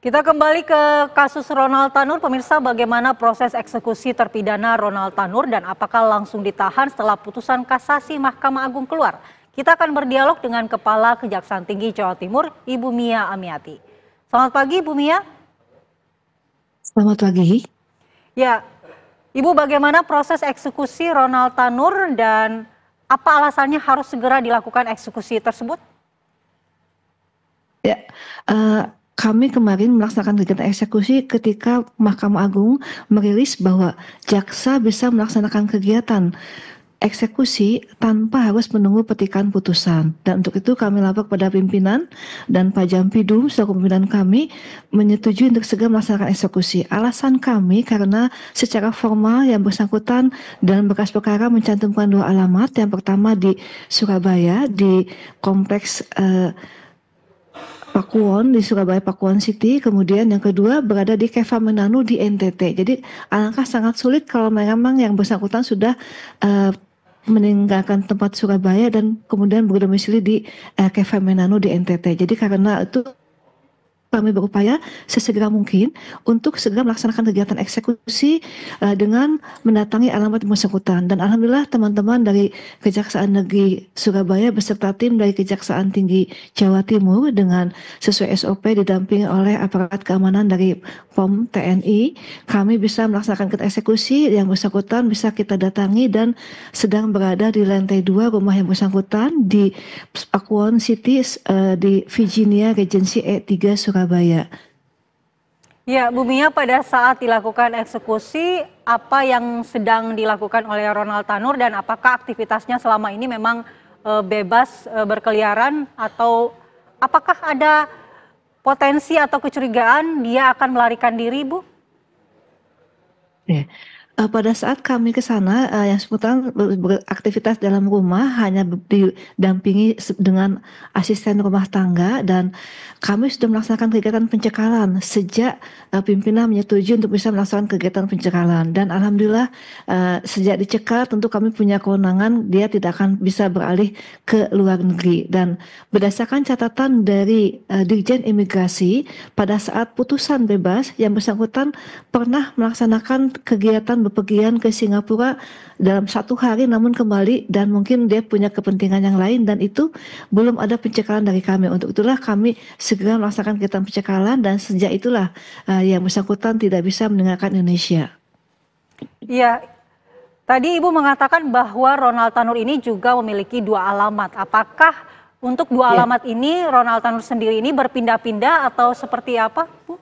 Kita kembali ke kasus Ronald Tanur, pemirsa bagaimana proses eksekusi terpidana Ronald Tanur dan apakah langsung ditahan setelah putusan kasasi Mahkamah Agung keluar. Kita akan berdialog dengan Kepala Kejaksaan Tinggi Jawa Timur, Ibu Mia Amiati. Selamat pagi, Ibu Mia. Selamat pagi. Ya, Ibu bagaimana proses eksekusi Ronald Tanur dan apa alasannya harus segera dilakukan eksekusi tersebut? Ya, uh, kami kemarin melaksanakan kegiatan eksekusi ketika Mahkamah Agung merilis bahwa jaksa bisa melaksanakan kegiatan eksekusi tanpa harus menunggu petikan putusan. Dan untuk itu kami lapor pada pimpinan dan Pak Jampidum selaku pimpinan kami menyetujui untuk segera melaksanakan eksekusi. Alasan kami karena secara formal yang bersangkutan dalam bekas perkara mencantumkan dua alamat. Yang pertama di Surabaya di kompleks eh, Pakuan di Surabaya Pakuan City, kemudian yang kedua berada di Kevamenanu di NTT. Jadi alangkah sangat sulit kalau memang yang bersangkutan sudah uh, meninggalkan tempat Surabaya dan kemudian berdomisili di uh, eh, Kevamenanu di NTT. Jadi karena itu kami berupaya sesegera mungkin untuk segera melaksanakan kegiatan eksekusi uh, dengan mendatangi alamat yang bersangkutan. Dan alhamdulillah teman-teman dari Kejaksaan Negeri Surabaya beserta tim dari Kejaksaan Tinggi Jawa Timur dengan sesuai SOP didampingi oleh aparat keamanan dari POM TNI, kami bisa melaksanakan kegiatan eksekusi yang bersangkutan bisa kita datangi dan sedang berada di lantai dua rumah yang bersangkutan di Akuan City uh, di Virginia Regency E3 Surabaya. Surabaya. Ya, Bu Mia pada saat dilakukan eksekusi, apa yang sedang dilakukan oleh Ronald Tanur dan apakah aktivitasnya selama ini memang e, bebas e, berkeliaran atau apakah ada potensi atau kecurigaan dia akan melarikan diri, Bu? Ya uh, pada saat kami ke sana uh, yang spontan ber beraktivitas dalam rumah hanya didampingi dengan asisten rumah tangga dan kami sudah melaksanakan kegiatan pencekalan sejak uh, pimpinan menyetujui untuk bisa melaksanakan kegiatan pencekalan dan alhamdulillah uh, sejak dicekal tentu kami punya kewenangan dia tidak akan bisa beralih ke luar negeri dan berdasarkan catatan dari uh, Dirjen Imigrasi pada saat putusan bebas yang bersangkutan pernah melaksanakan kegiatan berpergian ke Singapura dalam satu hari namun kembali dan mungkin dia punya kepentingan yang lain dan itu belum ada pencekalan dari kami. Untuk itulah kami segera melaksanakan kegiatan pencekalan dan sejak itulah uh, yang bersangkutan tidak bisa mendengarkan Indonesia. Iya, tadi Ibu mengatakan bahwa Ronald Tanur ini juga memiliki dua alamat. Apakah untuk dua ya. alamat ini Ronald Tanur sendiri ini berpindah-pindah atau seperti apa, Bu?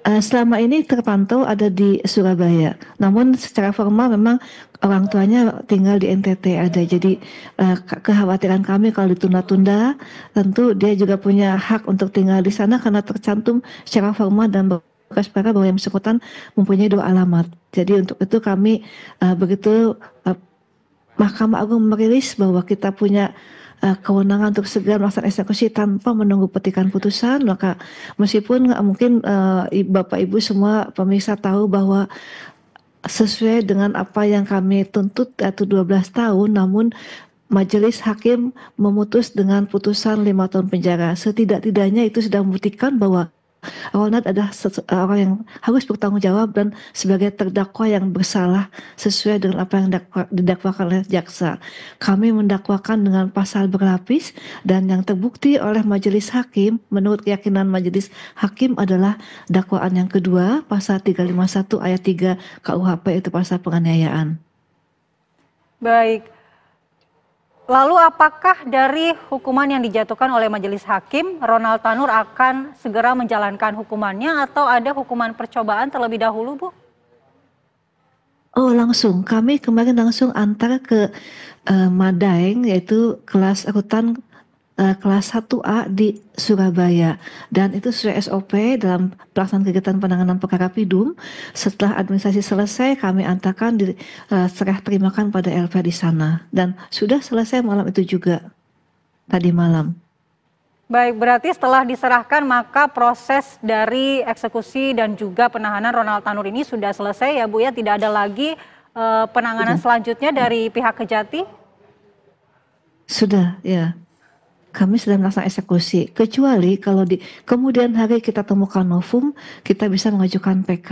Eh, selama ini terpantau ada di Surabaya. Namun secara formal memang orang tuanya tinggal di NTT ada. Jadi uh, kekhawatiran kami kalau ditunda-tunda, tentu dia juga punya hak untuk tinggal di sana karena tercantum secara formal dan berkas perkara bahwa yang bersangkutan mempunyai dua alamat. Jadi untuk itu kami uh, begitu uh, Mahkamah Agung merilis bahwa kita punya uh, kewenangan untuk segera melaksanakan eksekusi tanpa menunggu petikan putusan maka meskipun nggak mungkin uh, bapak ibu semua pemirsa tahu bahwa sesuai dengan apa yang kami tuntut yaitu 12 tahun namun majelis hakim memutus dengan putusan lima tahun penjara. Setidak-tidaknya itu sudah membuktikan bahwa Ronald adalah eh, orang yang harus bertanggung jawab dan sebagai terdakwa yang bersalah sesuai dengan apa yang dakwa, didakwakan oleh jaksa. Kami mendakwakan dengan pasal berlapis dan yang terbukti oleh majelis hakim menurut keyakinan majelis hakim adalah dakwaan yang kedua pasal 351 ayat 3 KUHP itu pasal penganiayaan. Baik. Lalu apakah dari hukuman yang dijatuhkan oleh majelis hakim, Ronald Tanur akan segera menjalankan hukumannya atau ada hukuman percobaan terlebih dahulu, Bu? Oh langsung, kami kemarin langsung antar ke uh, Madaeng yaitu kelas rutan uh, kelas 1A di Surabaya dan itu sudah SOP dalam pelaksanaan kegiatan penanganan perkara PIDUM setelah administrasi selesai kami antarkan di, uh, serah terimakan pada LPH di sana dan sudah selesai malam itu juga tadi malam. Baik, berarti setelah diserahkan maka proses dari eksekusi dan juga penahanan Ronald Tanur ini sudah selesai ya Bu ya, tidak ada lagi uh, penanganan sudah. selanjutnya dari pihak Kejati? Sudah, ya kami sedang melaksanakan eksekusi. Kecuali kalau di kemudian hari kita temukan novum, kita bisa mengajukan PK.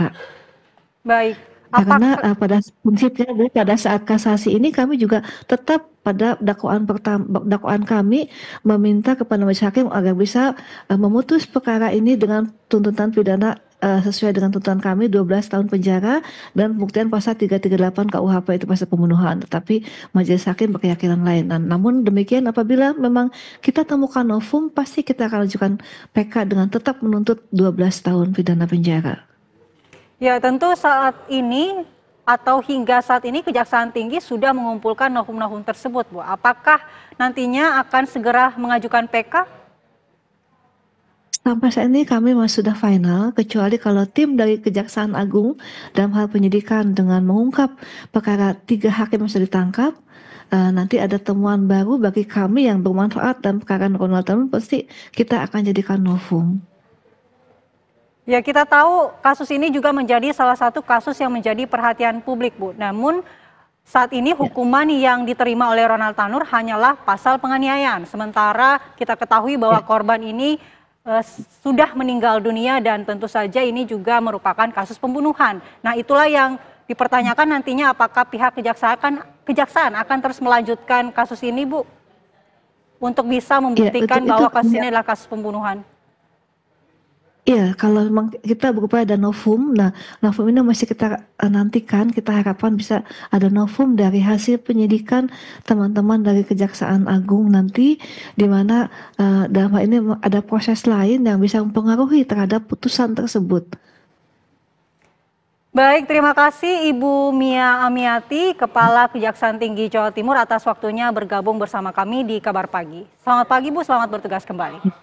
Baik. Ya, karena uh, pada prinsipnya pada saat kasasi ini kami juga tetap pada dakwaan pertama dakwaan kami meminta kepada majelis hakim agar bisa eh, memutus perkara ini dengan tuntutan pidana uh, sesuai dengan tuntutan kami 12 tahun penjara dan pembuktian pasal 338 KUHP itu pasal pembunuhan. Tetapi majelis hakim berkeyakinan lain. Nah, namun demikian apabila memang kita temukan novum pasti kita akan ajukan PK dengan tetap menuntut 12 tahun pidana penjara. Ya, tentu saat ini atau hingga saat ini Kejaksaan Tinggi sudah mengumpulkan novum-novum tersebut, Bu. Apakah nantinya akan segera mengajukan PK? Sampai saat ini kami masih sudah final, kecuali kalau tim dari Kejaksaan Agung dalam hal penyidikan dengan mengungkap perkara tiga hakim yang sudah ditangkap, uh, nanti ada temuan baru bagi kami yang bermanfaat dan perkara Ronald Trump pasti kita akan jadikan novum. Ya kita tahu kasus ini juga menjadi salah satu kasus yang menjadi perhatian publik Bu. Namun saat ini ya. hukuman yang diterima oleh Ronald Tanur hanyalah pasal penganiayaan. Sementara kita ketahui bahwa ya. korban ini Eh, sudah meninggal dunia dan tentu saja ini juga merupakan kasus pembunuhan. Nah itulah yang dipertanyakan nantinya apakah pihak kejaksaan kejaksaan akan terus melanjutkan kasus ini Bu untuk bisa iya, membuktikan ya, itu, bahwa kan kasus ini ya. adalah kasus pembunuhan. Iya, kalau memang kita berupaya ada novum, nah novum ini masih kita eh, nantikan, kita harapkan bisa ada novum dari hasil penyidikan teman-teman dari Kejaksaan Agung nanti, di mana uh, dalam hal ini ada proses lain yang bisa mempengaruhi terhadap putusan tersebut. Baik, terima kasih Ibu Mia Amiati, Kepala Kejaksaan Tinggi Jawa Timur atas waktunya bergabung bersama kami di Kabar Pagi. Selamat pagi Bu, selamat bertugas kembali.